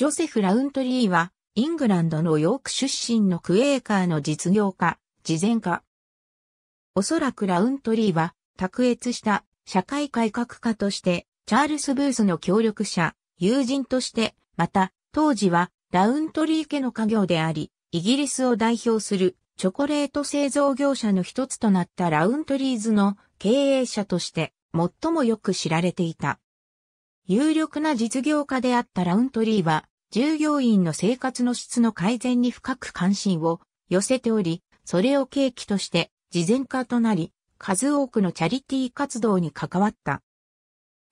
ジョセフ・ラウントリーは、イングランドのヨーク出身のクエーカーの実業家、慈善家。おそらくラウントリーは、卓越した社会改革家として、チャールズ・ブースの協力者、友人として、また、当時は、ラウントリー家の家業であり、イギリスを代表するチョコレート製造業者の一つとなったラウントリーズの経営者として最もよく知られていた。有力な実業家であったラウントリーは従業員の生活の質の改善に深く関心を寄せており、それを契機として事前化となり、数多くのチャリティー活動に関わった。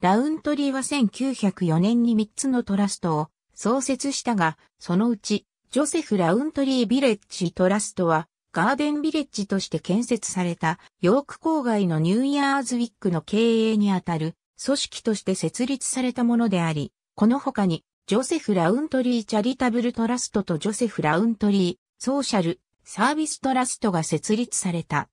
ラウントリーは1904年に3つのトラストを創設したが、そのうち、ジョセフ・ラウントリー・ビレッジ・トラストは、ガーデンビレッジとして建設されたヨーク郊外のニューイヤーズウィックの経営にあたる組織として設立されたものであり、この他にジョセフ・ラウントリー・チャリタブル・トラストとジョセフ・ラウントリー・ソーシャル・サービス・トラストが設立された。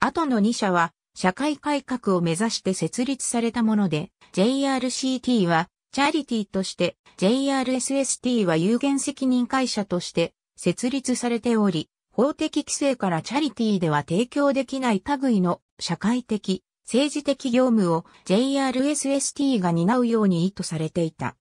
後の2社は、社会改革を目指して設立されたもので、JRCT は、チャリティとして、JRSST は有限責任会社として、設立されており、法的規制からチャリティでは提供できない類の社会的、政治的業務を JRSST が担うように意図されていた。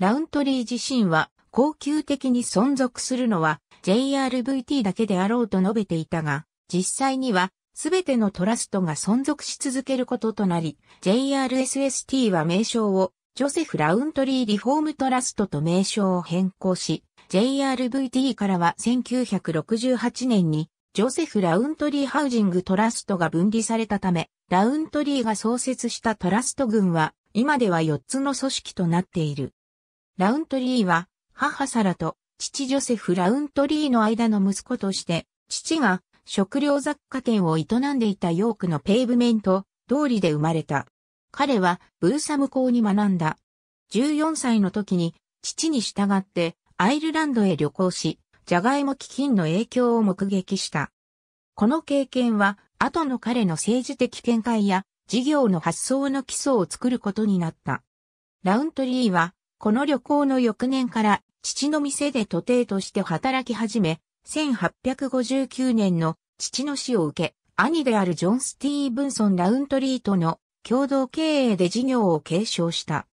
ラウントリー自身は、恒久的に存続するのは JRVT だけであろうと述べていたが、実際には、すべてのトラストが存続し続けることとなり、JRSST は名称をジョセフ・ラウントリー・リフォーム・トラストと名称を変更し、JRVT からは1968年にジョセフ・ラウントリー・ハウジング・トラストが分離されたため、ラウントリーが創設したトラスト群は、今では4つの組織となっている。ラウントリーは、母サラと父ジョセフ・ラウントリーの間の息子として、父が食料雑貨店を営んでいたヨークのペイブメント、通りで生まれた。彼はブーサム校に学んだ。14歳の時に父に従ってアイルランドへ旅行し、ジャガイモ基金の影響を目撃した。この経験は後の彼の政治的見解や事業の発想の基礎を作ることになった。ラウントリーはこの旅行の翌年から父の店で徒弟として働き始め、1859年の父の死を受け、兄であるジョン・スティーブンソン・ラウントリーとの共同経営で事業を継承した。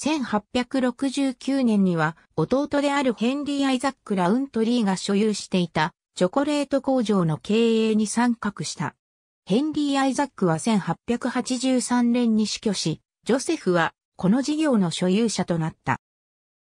1869年には弟であるヘンリー・アイザック・ラウントリーが所有していたチョコレート工場の経営に参画した。ヘンリー・アイザックは1883年に死去し、ジョセフはこの事業の所有者となった。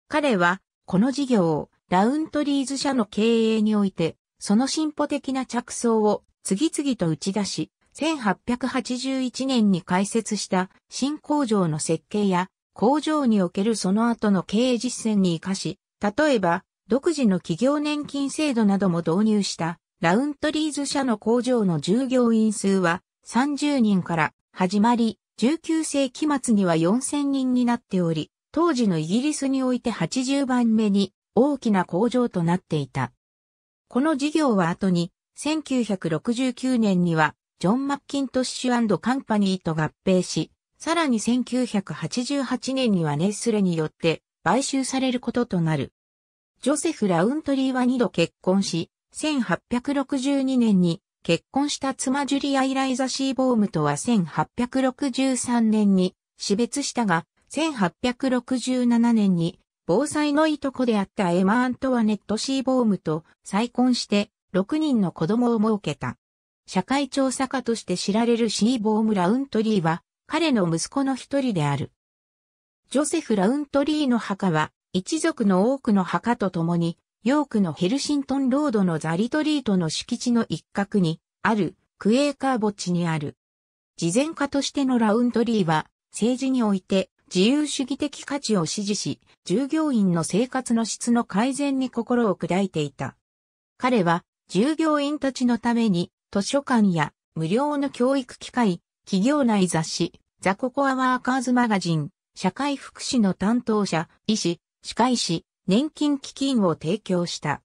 彼は、この事業をラウントリーズ社の経営において、その進歩的な着想を次々と打ち出し、1881年に開設した新工場の設計や工場におけるその後の経営実践に活かし、例えば独自の企業年金制度なども導入したラウントリーズ社の工場の従業員数は30人から始まり19世紀末には4000人になっており、当時のイギリスにおいて80番目に大きな工場となっていた。この事業は後に、1969年には、ジョン・マッキントッシュカンパニーと合併し、さらに1988年にはネスレによって買収されることとなる。ジョセフ・ラウントリーは2度結婚し、1862年に結婚した妻ジュリア・イライザ・シーボームとは1863年に死別したが、1867年に防災のいとこであったエマ・アントワネット・シーボームと再婚して6人の子供を設けた。社会調査家として知られるシーボーム・ラウントリーは彼の息子の一人である。ジョセフ・ラウントリーの墓は一族の多くの墓と共にヨークのヘルシントンロードのザリトリートの敷地の一角にあるクエーカー墓地にある。事前家としてのラウントリーは政治において自由主義的価値を支持し、従業員の生活の質の改善に心を砕いていた。彼は従業員たちのために図書館や無料の教育機会、企業内雑誌、ザココアワーカーズマガジン、社会福祉の担当者、医師、歯科医師、年金基金を提供した。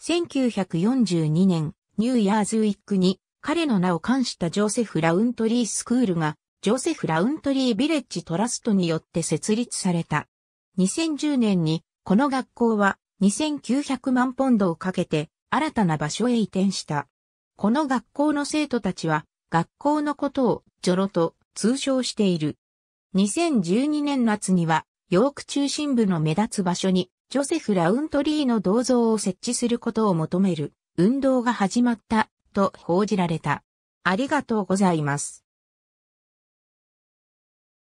1942年、ニューヤーズウィックに彼の名を冠したジョセフ・ラウントリースクールが、ジョセフ・ラウントリー・ビレッジ・トラストによって設立された。2010年に、この学校は2900万ポンドをかけて、新たな場所へ移転した。この学校の生徒たちは、学校のことを、ジョロと通称している。2012年夏には、ヨーク中心部の目立つ場所に、ジョセフ・ラウントリーの銅像を設置することを求める運動が始まったと報じられた。ありがとうございます。